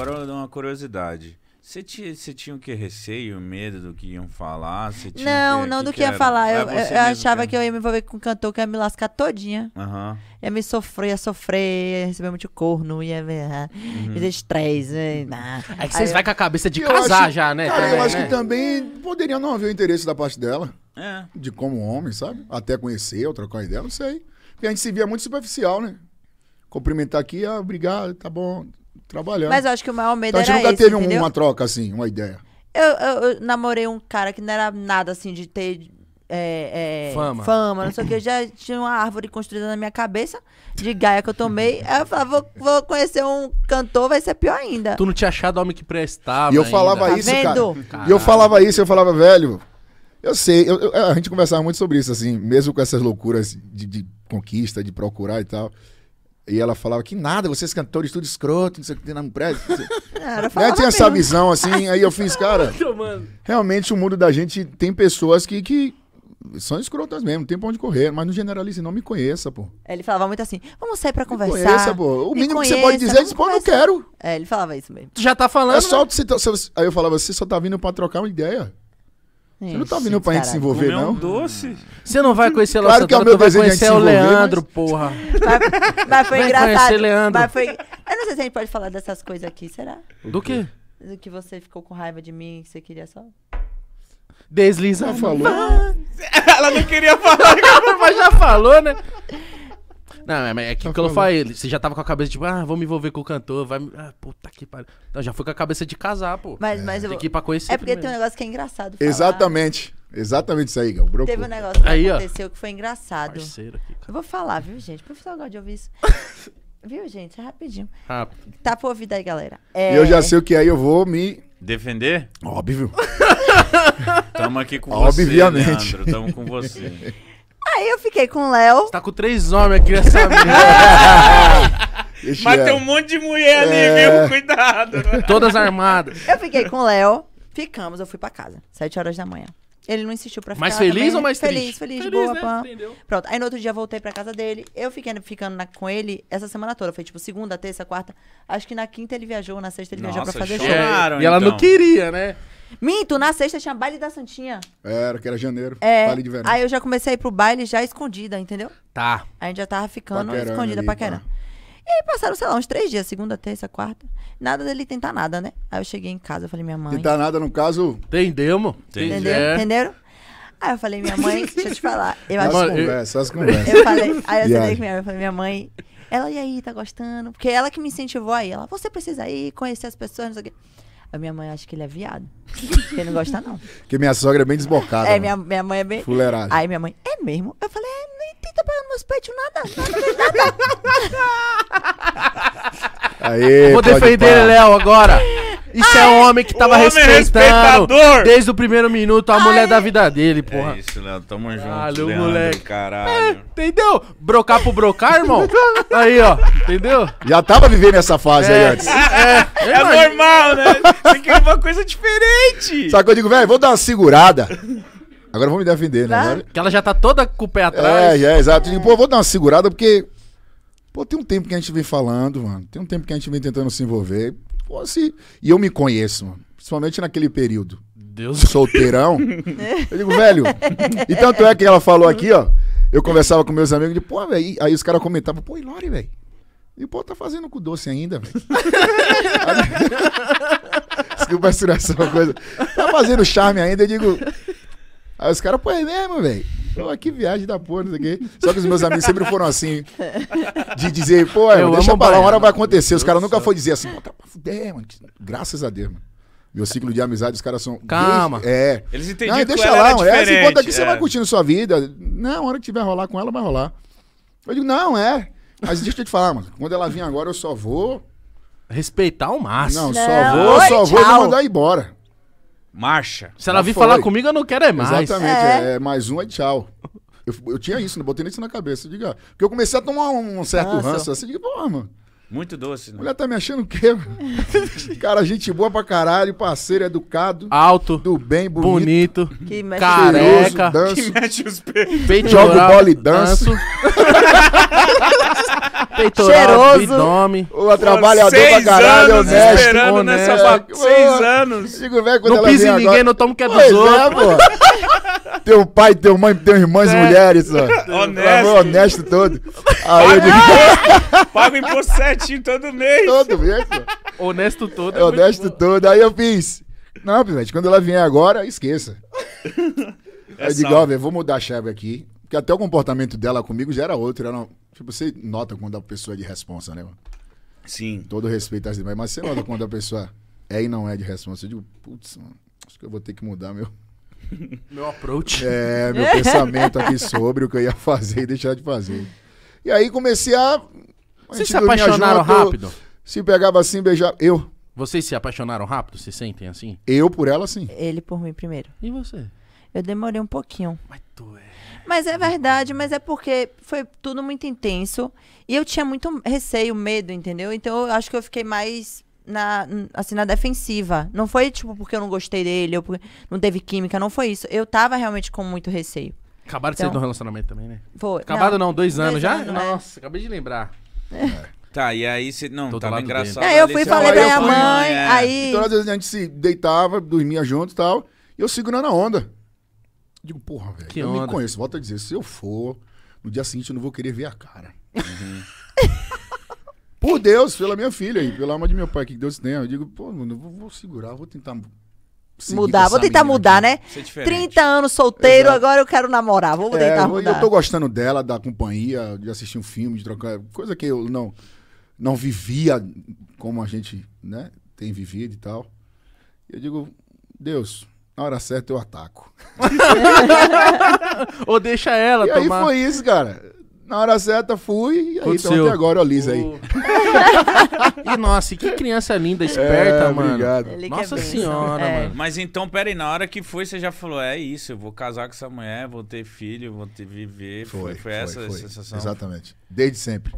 Agora uma curiosidade. Você tinha, você tinha o que? Receio, medo do que iam falar? não, que, não que do que, que ia falar. Eu, eu achava que eu ia me envolver com um cantor que ia me lascar todinha. Uhum. Ia me sofrer, ia sofrer, ia receber muito corno, ia ver. Ah, uhum. Ia ter estresse. Né? Aí, ah. é que vocês eu... vai com a cabeça de casar acho, já, né? Cara, também, eu acho né? que também poderia não haver o interesse da parte dela. É. De como homem, sabe? Até conhecer, ou trocar ideia, não sei. Porque a gente se via muito superficial, né? Cumprimentar aqui, ah, obrigado, tá bom trabalhando. Mas eu acho que o maior medo então, era esse, a gente nunca esse, teve uma troca assim, uma ideia. Eu, eu, eu, namorei um cara que não era nada assim de ter é, é, fama. fama, não sei o que. Eu já tinha uma árvore construída na minha cabeça de gaia que eu tomei. Aí eu falava, vou, vou conhecer um cantor, vai ser pior ainda. Tu não tinha achado homem que prestava. E eu falava ainda. isso, tá cara. Caralho. E eu falava isso, eu falava, velho. Eu sei, eu, eu, a gente conversava muito sobre isso, assim, mesmo com essas loucuras de, de, conquista, de procurar e tal. E ela falava que nada, vocês cantores tudo escroto, não sei o que tem no prédio. É, ela, ela né, tinha essa visão, assim, aí eu fiz, cara, realmente o mundo da gente tem pessoas que, que são escrotas mesmo, tem pra onde correr, mas não generalize, não me conheça, pô. É, ele falava muito assim, vamos sair pra conversar. Me conheça, pô. O mínimo conheça, que você pode dizer é, pô, não quero. É, ele falava isso mesmo. Tu já tá falando. É só, né? você, então, aí eu falava, você só tá vindo pra trocar uma ideia. Você não tá vindo pra gente se envolver, não? Um doce. Você não vai conhecer a claro que é o meu vai conhecer o Leandro, mas... porra. Mas, foi vai engraçado. Conhecer Leandro. vai foi... Eu não sei se a gente pode falar dessas coisas aqui, será? Do quê? Do que você ficou com raiva de mim, que você queria só. Desliza, falou. Ela não queria falar, mas já falou, né? Não, é, é que, tá que eu falei, você já tava com a cabeça tipo, ah, vou me envolver com o cantor, vai me. Ah, puta que pariu. Não, já foi com a cabeça de casar, pô. Mas, é. mas eu. Tem que ir pra conhecer. É porque primeiro. tem um negócio que é engraçado. Falar. Exatamente. Exatamente isso aí, Gal. Teve um negócio que aí, aconteceu ó. que foi engraçado. Parceiro aqui, cara. Eu vou falar, viu, gente? O professor gosta de ouvir isso. viu, gente? É rapidinho. Rápido. Tá pro ouvido aí, galera. É... Eu já sei o que é, eu vou me. Defender? Óbvio. Tamo aqui com Obviamente. você. Obviamente. Tamo com você. Aí eu fiquei com o Léo. Você tá com três homens aqui nessa mesa. Mas é. tem um monte de mulher é... ali, viu? Cuidado. Todas armadas. Eu fiquei com o Léo. Ficamos, eu fui pra casa. Sete horas da manhã. Ele não insistiu pra ficar. Mais feliz também. ou mais feliz, triste? Feliz, feliz, boa, né? pá. Entendeu? Pronto. Aí no outro dia voltei pra casa dele. Eu fiquei ficando na, com ele essa semana toda. Foi tipo segunda, terça, quarta. Acho que na quinta ele viajou, na sexta ele Nossa, viajou pra fazer show. É, e ela então. não queria, né? Minto, na sexta tinha baile da Santinha. Era, que era janeiro. É. Baile de verão. Aí eu já comecei a ir pro baile já escondida, entendeu? Tá. A gente já tava ficando paquerando escondida, ali, paquerando. Tá. E aí passaram, sei lá, uns três dias, segunda, terça, quarta. Nada dele tentar nada, né? Aí eu cheguei em casa, eu falei, minha mãe. Tentar nada, no caso. Entendemos. Entendeu? É. Entenderam? Aí eu falei, minha mãe, deixa eu te falar. Eu as acho... conversas, as conversas. Eu falei, aí eu falei com minha mãe, falei, minha mãe, ela, e aí, tá gostando? Porque ela que me incentivou aí. Ela, você precisa ir, conhecer as pessoas, não sei o quê. A minha mãe acha que ele é viado. Porque não gosta, não. Porque minha sogra é bem desbocada. É, minha, minha mãe é bem. Fuleirada. Aí minha mãe, é mesmo? Eu falei, é, nem tenta pegando meus peitos, nada. nada, nada. Aê, Vou defender Léo agora. Isso é homem que tava homem respeitando desde o primeiro minuto a mulher da vida dele, é porra. É isso, Léo. Tamo junto, Valeu, moleque. Caralho. É, entendeu? Brocar pro brocar, irmão. Aí, ó. Entendeu? Já tava vivendo essa fase aí é. antes. É, É é normal, né? Você quer uma coisa diferente. Só que eu digo, velho, vou dar uma segurada. Agora eu vou me defender, né? Agora- Que ela já tá toda com o pé atrás. É, é, exato. Eu digo, pô, vou dar uma segurada porque. Pô, tem um tempo que a gente vem falando, mano. Tem um tempo que a gente vem tentando se envolver. Pô, se... E eu me conheço, mano, principalmente naquele período. Deus. Solteirão. eu digo, velho. E tanto é que ela falou aqui, ó. Eu conversava com meus amigos, de, pô, velho. Aí os caras comentavam, pô, Ilori, velho. E pô, tá fazendo com doce ainda, velho. Desculpa a essa coisa. Tá fazendo charme ainda, eu digo. Aí os caras, pô, é mesmo, velho. Pô, que viagem da porra, não sei o quê. Só que os meus amigos sempre foram assim. De dizer, pô, é, deixa pra lá, uma hora vai acontecer. Os caras nunca foram dizer assim, pô, tá é, mano, que... graças a Deus, mano. Meu ciclo de amizade, os caras são. Calma. É. Eles entendem Não, deixa lá, mano. É enquanto assim, aqui é. você vai curtindo sua vida. Não, a hora que tiver rolar com ela, vai rolar. Eu digo, não, é. Mas deixa eu te falar, mano. Quando ela vir agora, eu só vou. Respeitar o máximo. Não, não só vou, Oi, só vou tchau. mandar embora. Marcha. Se ela vir falar comigo, eu não quero é mais. Exatamente, é. é, é mais um é tchau. Eu, eu tinha isso, não botei isso na cabeça. Diga, porque eu comecei a tomar um certo ranço assim, digo, porra, mano. Muito doce, né? Mulher tá me achando o quê? cara, gente boa pra caralho, parceiro, educado. Alto. Do bem, bonito. bonito que mexe careca. Danço, que mexe os peitos. Jogo bola e danço. danço. Peitoral, Cheiroso. abdômen. O trabalhador pra caralho, anos honesto. esperando honesto. nessa vaca. É. Seis anos. Digo, não pise em ninguém, não tomo que é dos outros. teu pai, teu mãe, teu irmãs é. mulheres, ó. Honesto. honesto todo. Aí eu digo... Pago imposto certinho todo mês. Todo mês, Honesto todo. É, é honesto todo. Aí eu fiz... Não, Pimenta, quando ela vier agora, esqueça. É eu digo, ó, velho, vou mudar a chave aqui. Porque até o comportamento dela comigo já era outro. Era, tipo, você nota quando a pessoa é de responsa, né? Sim. Todo respeito às demais, mas você nota quando a pessoa é e não é de responsa. Eu digo, putz, acho que eu vou ter que mudar meu. Meu approach. É, meu pensamento aqui sobre o que eu ia fazer e deixar de fazer. E aí comecei a. a Vocês se apaixonaram junto, rápido? Se pegava assim, beijava. Eu. Vocês se apaixonaram rápido? Se sentem assim? Eu por ela, sim. Ele por mim primeiro. E você? Eu demorei um pouquinho. Mas mas é verdade, mas é porque foi tudo muito intenso. E eu tinha muito receio, medo, entendeu? Então eu acho que eu fiquei mais na, assim, na defensiva. Não foi, tipo, porque eu não gostei dele, ou não teve química, não foi isso. Eu tava realmente com muito receio. Acabaram de sair então de um relacionamento também, né? Foi. Acabaram não, não dois, dois anos já? Anos, é. Nossa, é. acabei de lembrar. É. Tá, e aí você. Não, Todo tava engraçado. É, eu fui e falei pra minha mãe, mãe é. aí. Então, às vezes a gente se deitava, dormia junto e tal. E eu segurando a onda. Digo, porra, velho. eu onda. me conheço. Volto a dizer, se eu for, no dia seguinte eu não vou querer ver a cara. Uhum. Por Deus, pela minha filha aí, pela alma de meu pai, que Deus tenha. Eu digo, pô, mano, eu vou, vou segurar, vou tentar mudar. Vou tentar mudar, aqui. né? 30 é anos solteiro, Exato. agora eu quero namorar. Vou é, tentar mudar. Eu tô gostando dela, da companhia, de assistir um filme, de trocar. Coisa que eu não, não vivia como a gente né, tem vivido e tal. Eu digo, Deus, na hora certa eu ataco. Ou deixa ela e tomar. aí foi isso, cara. Na hora certa fui, e aí então até agora, ó, Liz aí. e nossa, que criança linda, esperta, é, mano. Obrigado. É nossa senhora, é. mano. Mas então, pera aí, na hora que foi, você já falou: é isso, eu vou casar com essa mulher, vou ter filho, vou ter viver. Foi, foi, foi essa foi, a sensação? Exatamente. Desde sempre.